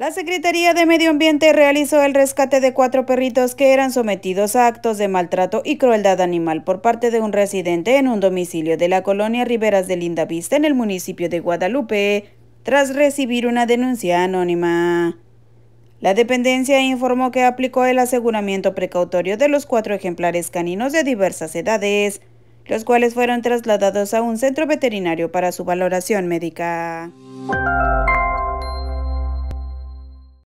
La Secretaría de Medio Ambiente realizó el rescate de cuatro perritos que eran sometidos a actos de maltrato y crueldad animal por parte de un residente en un domicilio de la colonia Riberas de Linda Vista en el municipio de Guadalupe, tras recibir una denuncia anónima. La dependencia informó que aplicó el aseguramiento precautorio de los cuatro ejemplares caninos de diversas edades, los cuales fueron trasladados a un centro veterinario para su valoración médica.